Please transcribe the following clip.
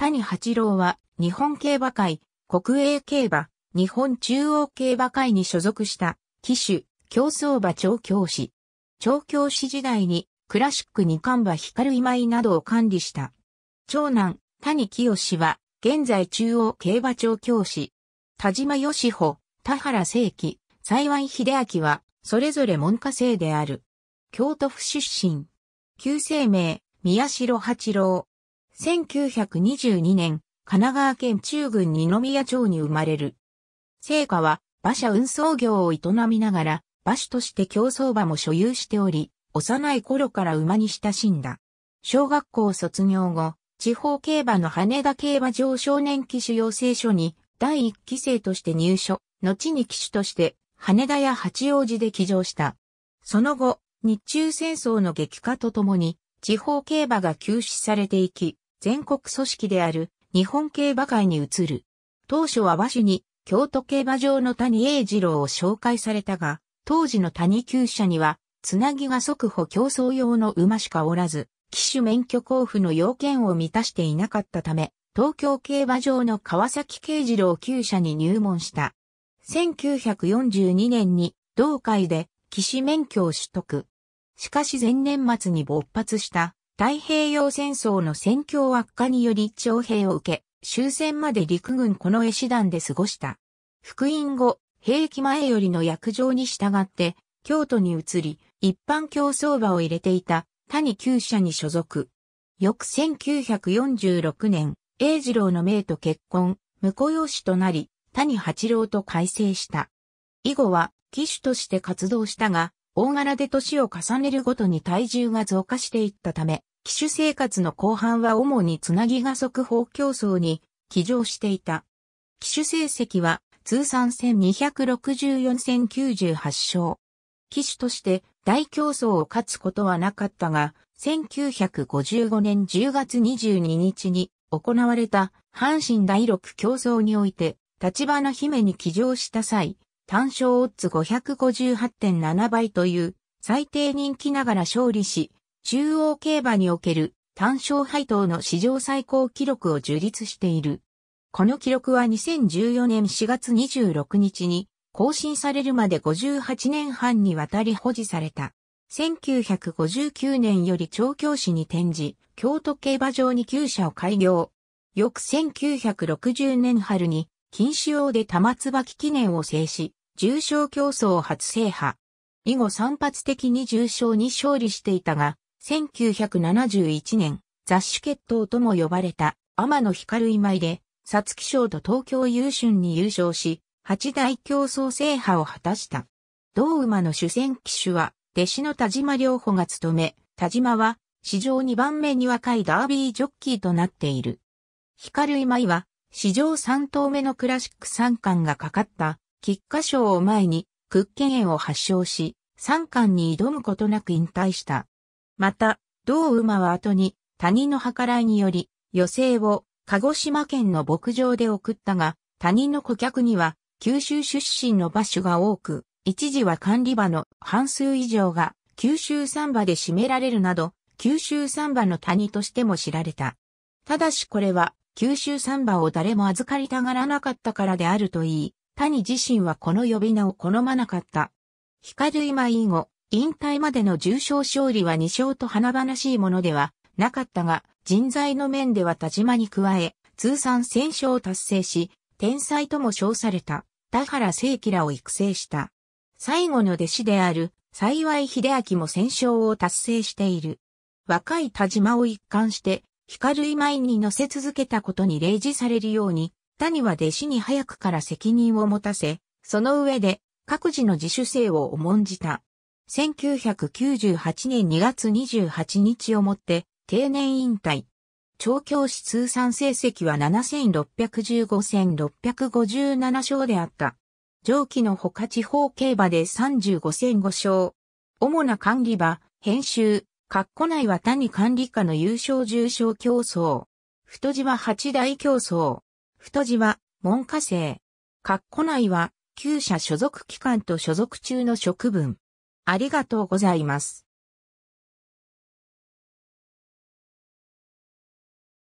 谷八郎は日本競馬会、国営競馬、日本中央競馬会に所属した騎手、競走馬調教師。調教師時代にクラシック二冠馬光今井などを管理した。長男、谷清は現在中央競馬調教師。田島義穂、田原正紀、幸井秀明は、それぞれ門下生である。京都府出身。旧姓名、宮城八郎。1922年、神奈川県中郡二宮町に生まれる。聖火は馬車運送業を営みながら、馬主として競走馬も所有しており、幼い頃から馬に親しんだ。小学校卒業後、地方競馬の羽田競馬場少年騎手養成所に第一期生として入所、後に騎手として羽田や八王子で騎乗した。その後、日中戦争の激化とともに地方競馬が休止されていき、全国組織である日本競馬会に移る。当初は和紙に京都競馬場の谷英二郎を紹介されたが、当時の谷厩舎には、つなぎが速歩競争用の馬しかおらず、騎手免許交付の要件を満たしていなかったため、東京競馬場の川崎慶次郎厩舎に入門した。1942年に同会で騎士免許を取得。しかし前年末に勃発した太平洋戦争の戦況悪化により徴兵を受け、終戦まで陸軍この絵師団で過ごした。復員後、兵役前よりの約定に従って、京都に移り、一般競争馬を入れていた谷厩舎に所属。翌1946年、英二郎の命と結婚、婿養子となり、谷八郎と改正した。以後は、騎手として活動したが、大柄で年を重ねるごとに体重が増加していったため、騎手生活の後半は主につなぎが速報競争に騎乗していた。騎手成績は通算戦264戦98勝。騎手として大競争を勝つことはなかったが、1955年10月22日に行われた阪神第6競争において、立花姫に騎乗した際、単勝オッズ558.7倍という最低人気ながら勝利し、中央競馬における単勝配当の史上最高記録を樹立している。この記録は2014年4月26日に更新されるまで58年半にわたり保持された。1959年より調教師に転じ、京都競馬場に旧車を開業。翌1960年春に、禁止王で玉椿記念を制し、重賞競争を初制覇。以後散発的に重賞に勝利していたが、1971年、雑誌決闘とも呼ばれた天野光今井で、皐月賞と東京優春に優勝し、八大競争制覇を果たした。同馬の主戦騎手は、弟子の田島良穂が務め、田島は、史上2番目に若いダービージョッキーとなっている。光今井は、史上3頭目のクラシック三冠がかかった、菊花賞を前に、屈腱炎を発症し、三冠に挑むことなく引退した。また、同馬は後に、谷の計らいにより、余生を鹿児島県の牧場で送ったが、谷の顧客には、九州出身の馬所が多く、一時は管理馬の半数以上が、九州三馬で占められるなど、九州三馬の谷としても知られた。ただしこれは、九州三馬を誰も預かりたがらなかったからであるといい、谷自身はこの呼び名を好まなかった。光る今以後、引退までの重賞勝利は2勝と華々しいものではなかったが、人材の面では田島に加え、通算1000勝を達成し、天才とも称された田原聖輝らを育成した。最後の弟子である幸い秀明も1000勝を達成している。若い田島を一貫して、光る舞に乗せ続けたことに礼示されるように、谷は弟子に早くから責任を持たせ、その上で各自の自主性を重んじた。1998年2月28日をもって定年引退。調教師通算成績は7615戦657勝であった。上記の他地方競馬で35戦5勝。主な管理馬、編集、括弧内は谷管理下の優勝重賞競争。太字は八大競争。太字は文科生。括弧内は、旧社所属機関と所属中の職分。ありがとうございます。